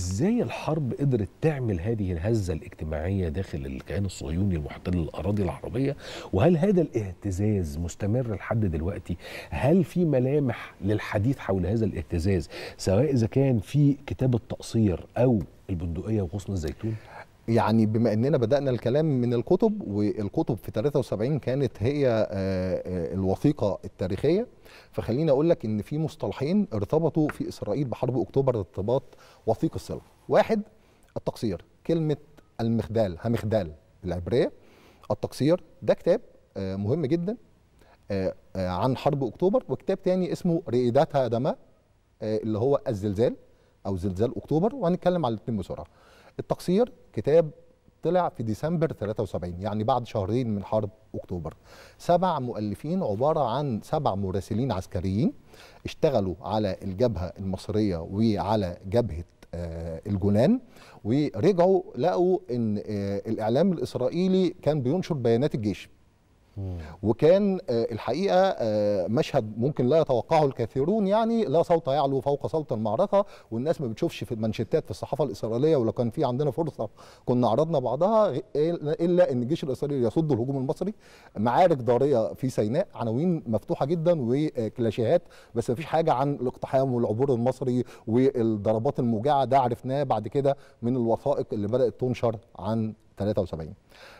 ازاي الحرب قدرت تعمل هذه الهزه الاجتماعيه داخل الكيان الصهيوني المحتل الاراضي العربيه وهل هذا الاهتزاز مستمر لحد دلوقتي هل في ملامح للحديث حول هذا الاهتزاز سواء اذا كان في كتاب التقصير او البندقيه وغصن الزيتون يعني بما اننا بدانا الكلام من الكتب والكتب في 73 كانت هي آه، آه، الوثيقه التاريخيه فخليني اقول لك ان في مصطلحين ارتبطوا في اسرائيل بحرب اكتوبر ارتباط وثيق الصله واحد التقصير كلمه المخدال همخدال بالعبريه التقصير ده كتاب آه، مهم جدا عن حرب اكتوبر وكتاب تاني اسمه رئادتها دماء اللي هو الزلزال او زلزال اكتوبر وهنتكلم على الاثنين بسرعه التقصير كتاب طلع في ديسمبر 73 يعني بعد شهرين من حرب اكتوبر سبع مؤلفين عباره عن سبع مراسلين عسكريين اشتغلوا على الجبهه المصريه وعلى جبهه آه، الجولان ورجعوا لقوا ان آه، الاعلام الاسرائيلي كان بينشر بيانات الجيش وكان آه، الحقيقه آه، مشهد ممكن لا يتوقعه الكثيرون يعني لا صوت يعلو فوق صوت المعركه والناس ما بتشوفش في المانشيتات في الصحافه الاسرائيليه ولو كان في عندنا فرصه كنا عرضنا بعضها الا ان الجيش الاسرائيلي يصد الهجوم المصري معارك ضاريه في سيناء عناوين مفتوحه جدا وكلاشيهات بس ما فيش حاجه عن الاقتحام والعبور المصري والضربات الموجعه ده عرفناه بعد كده من الوثائق اللي بدات تنشر عن 73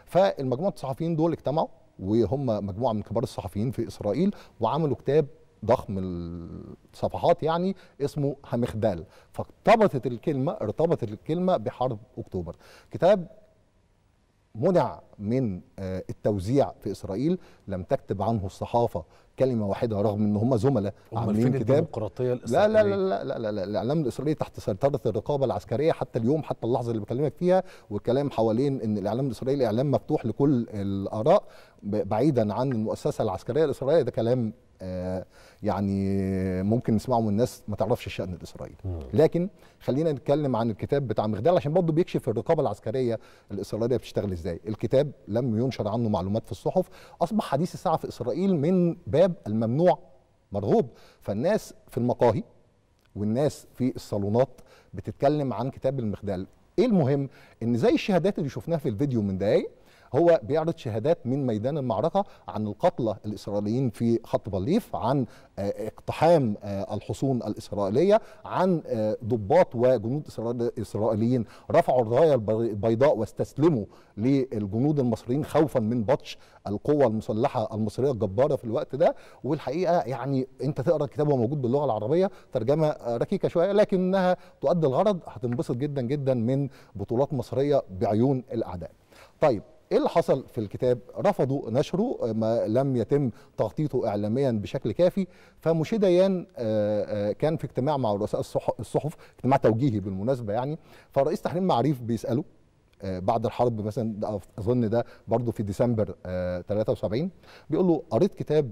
فالمجموعه الصحفيين دول اجتمعوا وهم مجموعه من كبار الصحفيين في اسرائيل وعملوا كتاب ضخم الصفحات يعني اسمه همخدال فارتبطت الكلمه ارتبطت الكلمه بحرب اكتوبر كتاب منع من آه، التوزيع في اسرائيل لم تكتب عنه الصحافه كلمه واحده رغم ان هم زملاء عاملين كتاب الديمقراطيه الاسرائيليه لا لا لا لا, لا, لا الاعلام الاسرائيلي تحت سيطره الرقابه العسكريه حتى اليوم حتى اللحظه اللي بكلمك فيها والكلام حوالين ان الاعلام الاسرائيلي اعلام مفتوح لكل الاراء بعيدا عن المؤسسه العسكريه الاسرائيليه ده كلام آه، يعني ممكن نسمعه من الناس ما تعرفش الشأن الإسرائيلي لكن خلينا نتكلم عن الكتاب بتاع مغدال عشان برضه بيكشف الرقابة العسكرية الإسرائيلية بتشتغل إزاي الكتاب لم ينشر عنه معلومات في الصحف أصبح حديث الساعة في إسرائيل من باب الممنوع مرغوب فالناس في المقاهي والناس في الصالونات بتتكلم عن كتاب المخدال ايه المهم ان زي الشهادات اللي شفناها في الفيديو من دقايق هو بيعرض شهادات من ميدان المعركه عن القتلى الاسرائيليين في خط بليف عن آه، اقتحام آه، الحصون الاسرائيليه عن آه، ضباط وجنود اسرائيليين رفعوا الرايه البيضاء واستسلموا للجنود المصريين خوفا من بطش القوه المسلحه المصريه الجباره في الوقت ده والحقيقه يعني انت تقرا الكتاب موجود باللغه العربيه ترجمه ركيكه شويه لكنها تؤدي الغرض هتنبسط جدا جدا من بطولات مصريه بعيون الاعداء. طيب ايه اللي حصل في الكتاب رفضوا نشره ما لم يتم تغطيته اعلاميا بشكل كافي فمشي ديان آه، آه، كان في اجتماع مع رؤساء الصحف اجتماع توجيهي بالمناسبه يعني فرئيس تحرير معريف بيساله آه، بعد الحرب مثلا اظن ده برضه في ديسمبر 73 بيقول له قريت كتاب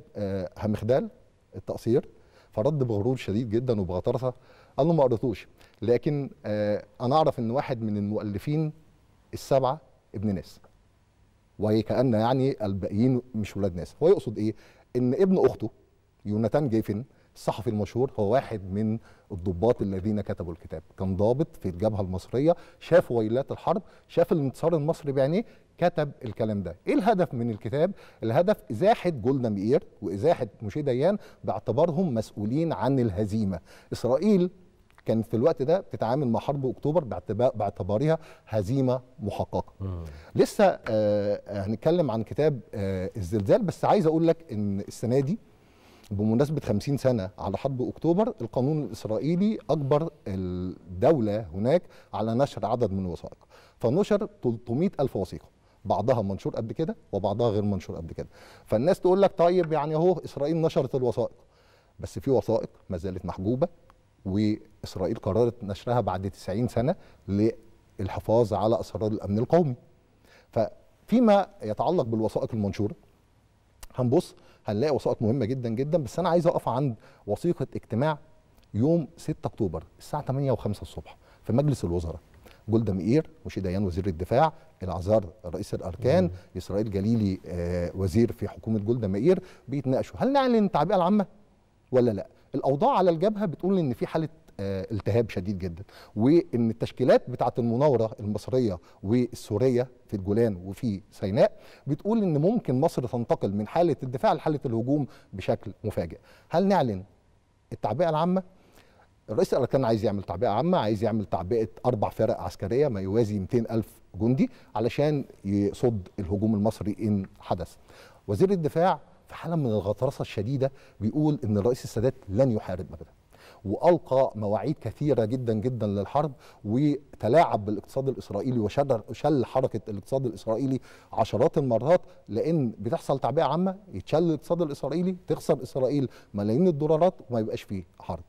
همخدال التقصير فرد بغرور شديد جدا وبغطرسه قال له ما قريتوش لكن انا اعرف ان واحد من المؤلفين السبعه ابن ناس وكأن يعني الباقيين مش ولاد ناس هو يقصد ايه ان ابن اخته يوناتان جيفن الصحفي المشهور هو واحد من الضباط الذين كتبوا الكتاب كان ضابط في الجبهه المصريه شاف ويلات الحرب شاف الانتصار المصري بعينيه كتب الكلام ده ايه الهدف من الكتاب الهدف ازاحه جولدا مئير وازاحه موشي ديان باعتبارهم مسؤولين عن الهزيمه اسرائيل كان في الوقت ده بتتعامل مع حرب اكتوبر باعتبارها هزيمه محققه. مم. لسه آه،, آه هنتكلم عن كتاب آه الزلزال بس عايز اقول لك ان السنه دي بمناسبه 50 سنه على حرب اكتوبر القانون الاسرائيلي اجبر الدوله هناك على نشر عدد من الوثائق فنشر 300 الف وثيقه بعضها منشور قبل كده وبعضها غير منشور قبل كده فالناس تقول لك طيب يعني اهو اسرائيل نشرت الوثائق بس في وثائق ما زالت محجوبه و إسرائيل قررت نشرها بعد 90 سنة للحفاظ على أسرار الأمن القومي ففيما يتعلق بالوثائق المنشورة هنبص هنلاقي وثائق مهمة جدا جدا بس أنا عايز أقف عند وثيقة اجتماع يوم 6 أكتوبر الساعة 8 و5 الصبح في مجلس الوزراء جولدا مئير مشي ديان وزير الدفاع العزار رئيس الاركان مم. اسرائيل جليلي آه وزير في حكومه جولدا مئير بيتناقشوا هل نعلن التعبئه العامه ولا لا الاوضاع على الجبهه بتقول ان في حاله آه، التهاب شديد جدا وان التشكيلات بتاعه المناوره المصريه والسوريه في الجولان وفي سيناء بتقول ان ممكن مصر تنتقل من حاله الدفاع لحاله الهجوم بشكل مفاجئ هل نعلن التعبئه العامه الرئيس الاركان عايز يعمل تعبئه عامه عايز يعمل تعبئه اربع فرق عسكريه ما يوازي 200 الف جندي علشان يصد الهجوم المصري ان حدث وزير الدفاع في حاله من الغطرسه الشديده بيقول ان الرئيس السادات لن يحارب ابدا والقى مواعيد كثيره جدا جدا للحرب وتلاعب بالاقتصاد الاسرائيلي وشل حركه الاقتصاد الاسرائيلي عشرات المرات لان بتحصل تعبئه عامه يتشل الاقتصاد الاسرائيلي تخسر اسرائيل ملايين الدولارات وما يبقاش فيه حرب